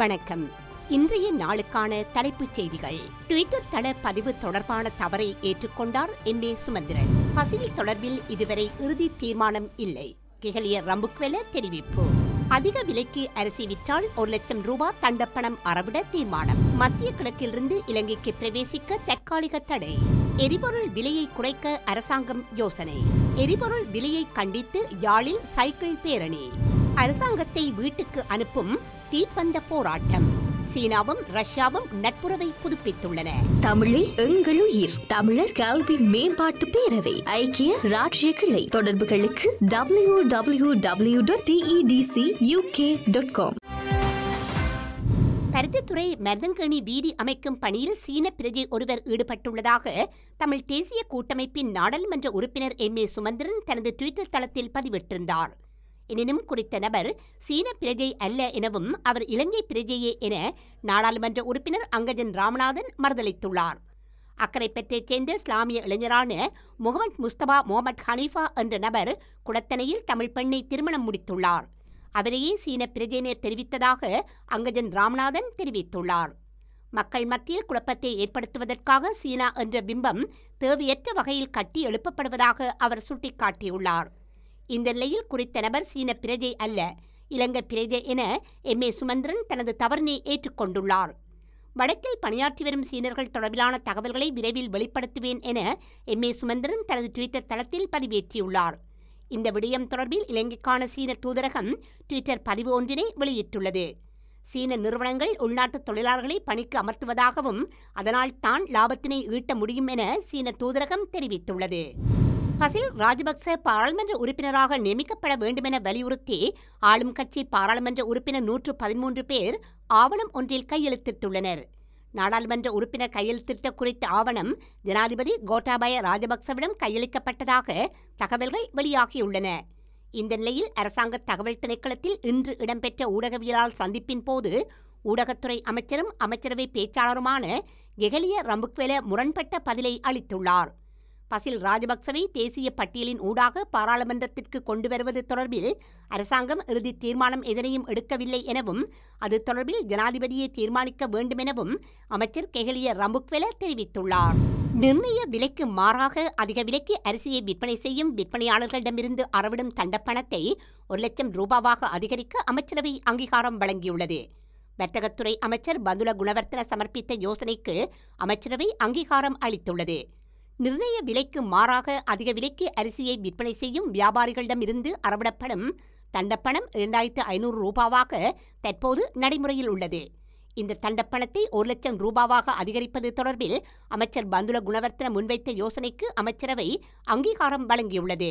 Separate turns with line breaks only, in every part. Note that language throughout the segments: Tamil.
வணக்கம் இன்றைய நாளுக்கான தலைப்புச் செய்திகள் ட்விட்டர் தள பதிவு தொடர்பான தவறை ஏற்றுக்கொண்டார் என் ஏ சுமந்திரன் பசிலி தொடர்பில் இதுவரை இறுதி தீர்மானம் இல்லை கிகலிய ரம்புக்வெல தெரிவிப்பு அதிக விலைக்கு அரிசி விற்றால் ஒரு லட்சம் ரூபாய் தண்டப்பணம் அறவிட தீர்மானம் மத்திய கிழக்கிலிருந்து இலங்கைக்கு பிரவேசிக்க தற்காலிக தடை எரிபொருள் விலையை குறைக்க அரசாங்கம் யோசனை எரிபொருள் விலையை கண்டித்து யாழில் சைக்கிள் பேரணி அரசாங்கத்தை வீட்டுக்கு அனுப்பும் தீப்பந்த போராட்டம் சீனாவும் ரஷ்யாவும் நட்புறவை புதுப்பித்துள்ளன தமிழில் எங்கள் உயிர் தமிழர் கல்வி மேம்பாட்டு பேரவை ஐக்கிய ராஜ்ய கிளை தொடர்புகளுக்கு W e W W TEDC UK dot com Paruthithurai Maruthankeni வீதி அமைக்கும் பணியில் சீன பிரஜை ஒருவர் ஈடுபட்டுள்ளதாக தமிழ் தேசிய கூட்டமைப்பின் நாடாளுமன்ற உறுப்பினர் எம் ஏ சுமந்திரன் தனது டுவிட்டர் தளத்தில் பதிவிட்டிருந்தார் எனினும் குறித்த நபர் சீன பிரஜை அல்ல எனவும் அவர் இலங்கை பிரஜையே என நாடாளுமன்ற உறுப்பினர் அங்கஜன் ராமநாதன் மறுதளித்துள்ளார் அக்கறை பெற்றைச் சேர்ந்த இஸ்லாமிய இளைஞரான முகமது முஸ்தபா முகமது ஹனீஃபா என்ற நபர் குடத்தனையில் தமிழ் பெண்ணை திருமணம் முடித்துள்ளார் அவரையே சீன பிரஜையினர் தெரிவித்ததாக அங்கஜன் ராமநாதன் தெரிவித்துள்ளார் மக்கள் மத்தியில் குழப்பத்தை ஏற்படுத்துவதற்காக சீனா என்ற பிம்பம் தேவையற்ற வகையில் கட்டி எழுப்பப்படுவதாக அவர் சுட்டிக்காட்டியுள்ளார் இந்த நிலையில் குறித்த நபர் சீன பிரஜை அல்ல இலங்கை பிரஜை என எம் ஏ சுமந்திரன் தனது தவறினை ஏற்றுக்கொண்டுள்ளார் வடக்கில் பணியாற்றி வரும் சீனர்கள் தொடர்பிலான தகவல்களை விரைவில் வெளிப்படுத்துவேன் என எம் ஏ சுமந்திரன் தனது ட்விட்டர் தளத்தில் பதிவேற்றியுள்ளார் இந்த விடயம் தொடர்பில் இலங்கைக்கான சீன தூதரகம் ட்விட்டர் பதிவு ஒன்றினை வெளியிட்டுள்ளது சீன நிறுவனங்கள் உள்நாட்டு தொழிலாளர்களை பணிக்கு அமர்த்துவதாகவும் அதனால் தான் லாபத்தினை ஈட்ட முடியும் என சீன தூதரகம் தெரிவித்துள்ளது பசில் ராஜபக்ச பாராளுமன்ற உறுப்பினராக நியமிக்கப்பட வேண்டுமென வலியுறுத்தி ஆளும் கட்சி பாராளுமன்ற உறுப்பினர் நூற்று பதிமூன்று பேர் ஆவணம் ஒன்றில் கையெழுத்திட்டுள்ளனர் நாடாளுமன்ற உறுப்பினர் கையெழுத்திட்ட குறித்த ஆவணம் ஜனாதிபதி கோட்டாபய ராஜபக்சவிடம் கையளிக்கப்பட்டதாக தகவல்கள் வெளியாகியுள்ளன இந்த நிலையில் அரசாங்க தகவல் திணைக்களத்தில் இன்று இடம்பெற்ற ஊடகவியலாளர் சந்திப்பின் போது ஊடகத்துறை அமைச்சரும் அமைச்சரவை பேச்சாளருமான கெகலிய ரம்புக்வேல முரண்பட்ட பதிலை அளித்துள்ளார் பசில் ராஜபக்சவை தேசிய பட்டியலின் ஊடாக பாராளுமன்றத்திற்கு கொண்டு வருவது தொடர்பில் அரசாங்கம் இறுதி தீர்மானம் எதனையும் எடுக்கவில்லை எனவும் அது தொடர்பில் ஜனாதிபதியை தீர்மானிக்க வேண்டுமெனவும் அமைச்சர் கெஹலிய ரம்புக்வெல தெரிவித்துள்ளார் நிர்ணய விலைக்கு மாறாக அதிக விலைக்கு அரிசியை விற்பனை செய்யும் விற்பனையாளர்களிடமிருந்து அறவிடும் தண்டப்பணத்தை ஒரு லட்சம் ரூபாவாக அதிகரிக்க அமைச்சரவை அங்கீகாரம் வழங்கியுள்ளது வர்த்தகத்துறை அமைச்சர் பந்துல குணவர்த்தன சமர்ப்பித்த யோசனைக்கு அமைச்சரவை அங்கீகாரம் அளித்துள்ளது நிர்ணய விலைக்கு மாறாக அதிக விலைக்கு அரிசியை விற்பனை செய்யும் வியாபாரிகளிடமிருந்து அறவிடப்படும் தண்டப்பணம் இரண்டாயிரத்து ஐநூறு ரூபாவாக தற்போது நடைமுறையில் உள்ளது இந்த தண்டப்பணத்தை ஒரு லட்சம் ரூபாவாக அதிகரிப்பது தொடர்பில் அமைச்சர் பந்துல குணவர்த்தன முன்வைத்த யோசனைக்கு அமைச்சரவை அங்கீகாரம் வழங்கியுள்ளது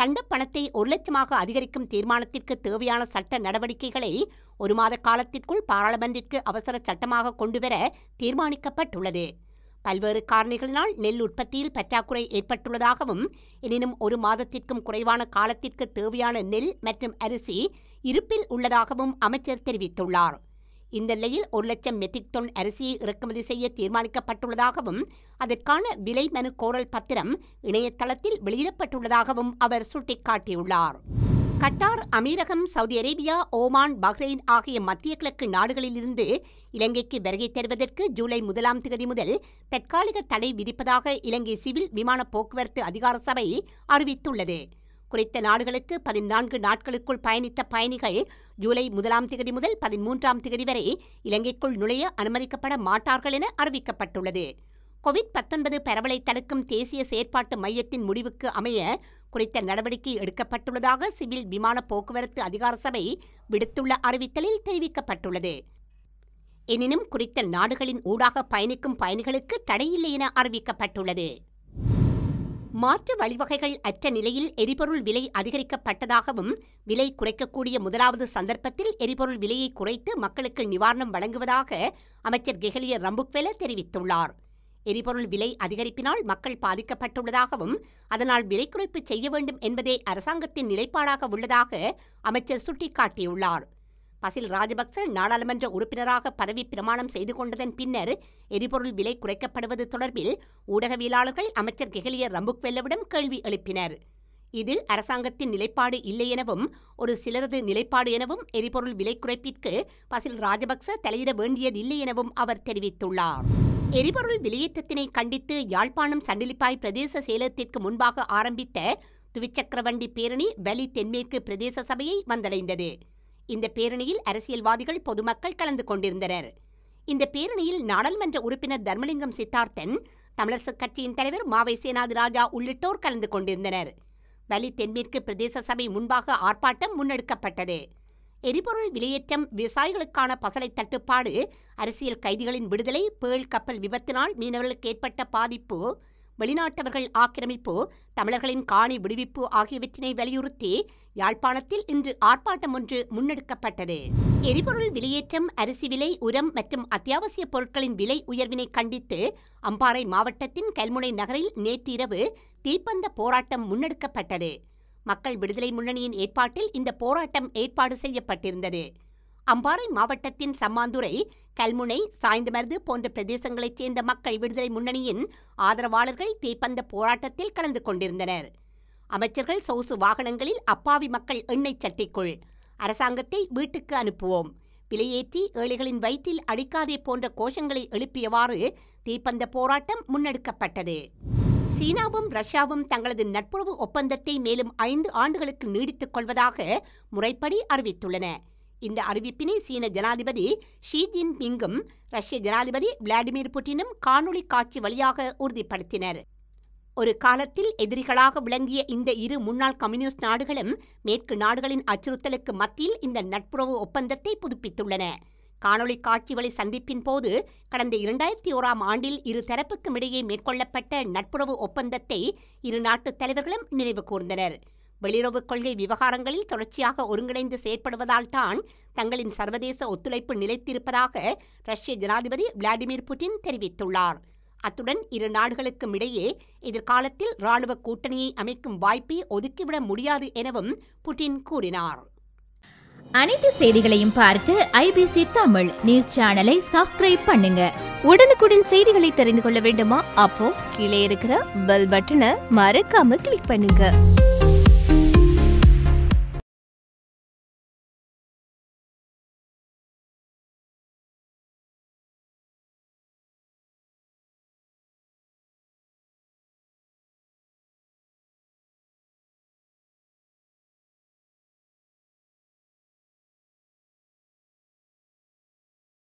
தண்டப்பணத்தை ஒரு லட்சமாக அதிகரிக்கும் தீர்மானத்திற்கு தேவையான சட்ட நடவடிக்கைகளை ஒரு மாத காலத்திற்குள் பாராளுமன்றிற்கு அவசர சட்டமாக கொண்டுவர தீர்மானிக்கப்பட்டுள்ளது பல்வேறு காரணிகளினால் நெல் உற்பத்தியில் பற்றாக்குறை ஏற்பட்டுள்ளதாகவும் எனினும் ஒரு மாதத்திற்கும் குறைவான காலத்திற்கு தேவையான நெல் மற்றும் அரிசி இருப்பில் உள்ளதாகவும் அமைச்சர் தெரிவித்துள்ளார் இந்த நிலையில் ஒரு லட்சம் மெட்ரிக் டன் அரிசியை இறக்குமதி செய்ய தீர்மானிக்கப்பட்டுள்ளதாகவும் அதற்கான விலை மனு கோரல் பத்திரம் இணையதளத்தில் வெளியிடப்பட்டுள்ளதாகவும் அவர் சுட்டிக்காட்டியுள்ளார் கட்டார் அமீரகம் சவுதி அரேபியா ஓமான் பஹ்ரைன் ஆகிய மத்திய கிழக்கு நாடுகளிலிருந்து இலங்கைக்கு வருகை தருவதற்கு ஜூலை முதலாம் தேதி முதல் தற்காலிக தடை விதிப்பதாக இலங்கை சிவில் விமான போக்குவரத்து அதிகார சபை அறிவித்துள்ளது குறித்த நாடுகளுக்கு பதினான்கு நாட்களுக்குள் பயணித்த பயணிகள் ஜூலை முதலாம் தேதி முதல் பதிமூன்றாம் தேதி வரை இலங்கைக்குள் நுழைய அனுமதிக்கப்பட மாட்டார்கள் என அறிவிக்கப்பட்டுள்ளது கோவிட் பத்தொன்பது பரவலை தடுக்கும் தேசிய செயற்பாட்டு மையத்தின் முடிவுக்கு அமைய குறித்த நடவடிக்கை எடுக்கப்பட்டுள்ளதாக சிவில் விமான போக்குவரத்து அதிகார சபை விடுத்துள்ள அறிவித்தலில் தெரிவிக்கப்பட்டுள்ளது எனினும் குறித்த நாடுகளின் ஊடாக பயணிக்கும் பயணிகளுக்கு தடையில்லை என அறிவிக்கப்பட்டுள்ளது மாற்று வழிவகைகள் அற்ற நிலையில் எரிபொருள் விலை அதிகரிக்கப்பட்டதாகவும் விலை குறைக்கக்கூடிய முதலாவது சந்தர்ப்பத்தில் எரிபொருள் விலையை குறைத்து மக்களுக்கு நிவாரணம் வழங்குவதாக அமைச்சர் கெஹலிய ரம்புக்வெல தெரிவித்துள்ளார் எரிபொருள் விலை அதிகரிப்பினால் மக்கள் பாதிக்கப்பட்டுள்ளதாகவும் அதனால் விலை குறைப்பு செய்ய வேண்டும் என்பதே அரசாங்கத்தின் நிலைப்பாடாக உள்ளதாக அமைச்சர் சுட்டிக்காட்டியுள்ளார் பசில் ராஜபக்ச நாடாளுமன்ற உறுப்பினராக பதவி பிரமாணம் செய்து கொண்டதன் பின்னர் எரிபொருள் விலை குறைக்கப்படுவது தொடர்பில் ஊடகவியலாளர்கள் அமைச்சர் ரம்புக் ரம்புக்வெல்லவிடம் கேள்வி எழுப்பினர் இது அரசாங்கத்தின் நிலைப்பாடு இல்லை எனவும் ஒரு சிலரது நிலைப்பாடு எனவும் எரிபொருள் விலை குறைப்பிற்கு பசில் ராஜபக்ச தலையிட வேண்டியதில்லை எனவும் அவர் தெரிவித்துள்ளார் எரிபொருள் வெளியேற்றத்தினை கண்டித்து யாழ்ப்பாணம் சண்டிலிப்பாய் பிரதேச செயலகத்திற்கு முன்பாக ஆரம்பித்த துவிச்சக்கரவண்டி பேரணி வலி தென்மேற்கு பிரதேச சபையை வந்தடைந்தது இந்த பேரணியில் அரசியல்வாதிகள் பொதுமக்கள் கலந்து கொண்டிருந்தனர் இந்த பேரணியில் நாடாளுமன்ற உறுப்பினர் தர்மலிங்கம் சித்தார்த்தன் தமிழரசுக் கட்சியின் தலைவர் மாவை சேனாதி ராஜா உள்ளிட்டோர் கலந்து கொண்டிருந்தனர் வலி தென்மேற்கு பிரதேச சபை முன்பாக ஆர்ப்பாட்டம் முன்னெடுக்கப்பட்டது எரிபொருள் விலையேற்றம் விவசாயிகளுக்கான பசலை தட்டுப்பாடு அரசியல் கைதிகளின் விடுதலை பேள் கப்பல் விபத்தினால் மீனவர்களுக்கு ஏற்பட்ட பாதிப்பு வெளிநாட்டவர்கள் ஆக்கிரமிப்பு தமிழர்களின் காணி விடுவிப்பு ஆகியவற்றினை வலியுறுத்தி யாழ்ப்பாணத்தில் இன்று ஆர்ப்பாட்டம் ஒன்று முன்னெடுக்கப்பட்டது எரிபொருள் விலையேற்றம் அரிசி விலை உரம் மற்றும் அத்தியாவசிய பொருட்களின் விலை உயர்வினை கண்டித்து அம்பாறை மாவட்டத்தின் கல்முனை நகரில் நேற்றிரவு தீப்பந்த போராட்டம் முன்னெடுக்கப்பட்டது மக்கள் விடுதலை முன்னணியின் ஏற்பாட்டில் இந்த போராட்டம் ஏற்பாடு செய்யப்பட்டிருந்தது அம்பாறை மாவட்டத்தின் சம்மாந்துறை கல்முனை சாய்ந்தமருது போன்ற பிரதேசங்களைச் சேர்ந்த மக்கள் விடுதலை முன்னணியின் ஆதரவாளர்கள் தீப்பந்த போராட்டத்தில் கலந்து கொண்டிருந்தனர் அமைச்சர்கள் சொசு வாகனங்களில் அப்பாவி மக்கள் எண்ணெய் சட்டிக்குள் அரசாங்கத்தை வீட்டுக்கு அனுப்புவோம் விலையேற்றி ஏழைகளின் வயிற்றில் அடிக்காதே போன்ற கோஷங்களை எழுப்பியவாறு தீப்பந்த போராட்டம் முன்னெடுக்கப்பட்டது சீனாவும் ரஷ்யாவும் தங்களது நட்புறவு ஒப்பந்தத்தை மேலும் ஐந்து ஆண்டுகளுக்கு நீடித்துக் கொள்வதாக முறைப்படி அறிவித்துள்ளன இந்த அறிவிப்பினை சீன ஜனாதிபதி ஷி ஜின்பிங்கும் ரஷ்ய ஜனாதிபதி விளாடிமிர் புட்டினும் காணொலி காட்சி வழியாக உறுதிப்படுத்தினர் ஒரு காலத்தில் எதிரிகளாக விளங்கிய இந்த இரு முன்னாள் கம்யூனிஸ்ட் நாடுகளும் மேற்கு நாடுகளின் அச்சுறுத்தலுக்கு மத்தியில் இந்த நட்புறவு ஒப்பந்தத்தை புதுப்பித்துள்ளன காணொலி காட்சி வழி சந்திப்பின் போது கடந்த இரண்டாயிரத்தி ஓராம் ஆண்டில் இரு தரப்புக்கும் இடையே மேற்கொள்ளப்பட்ட நட்புறவு ஒப்பந்தத்தை இரு நாட்டு தலைவர்களும் நினைவு கூர்ந்தனர் வெளியுறவுக் கொள்கை விவகாரங்களில் தொடர்ச்சியாக ஒருங்கிணைந்து செயற்படுவதால் தான் தங்களின் சர்வதேச ஒத்துழைப்பு நிலைத்திருப்பதாக ரஷ்ய ஜனாதிபதி விளாடிமிர் புட்டின் தெரிவித்துள்ளார் அத்துடன் இரு நாடுகளுக்கும் இடையே எதிர்காலத்தில் இராணுவ கூட்டணியை அமைக்கும் வாய்ப்பை ஒதுக்கிவிட முடியாது எனவும் புட்டின் கூறினார் அனைத்து செய்திகளையும் பார்க்க ஐபிசி தமிழ் நியூஸ் சேனலை சப்ஸ்கிரைப் பண்ணுங்க உடனுக்குடன் செய்திகளை தெரிந்து கொள்ள வேண்டுமா அப்போ கீழே இருக்கிற பெல் பட்டனை மறக்காம கிளிக் பண்ணுங்க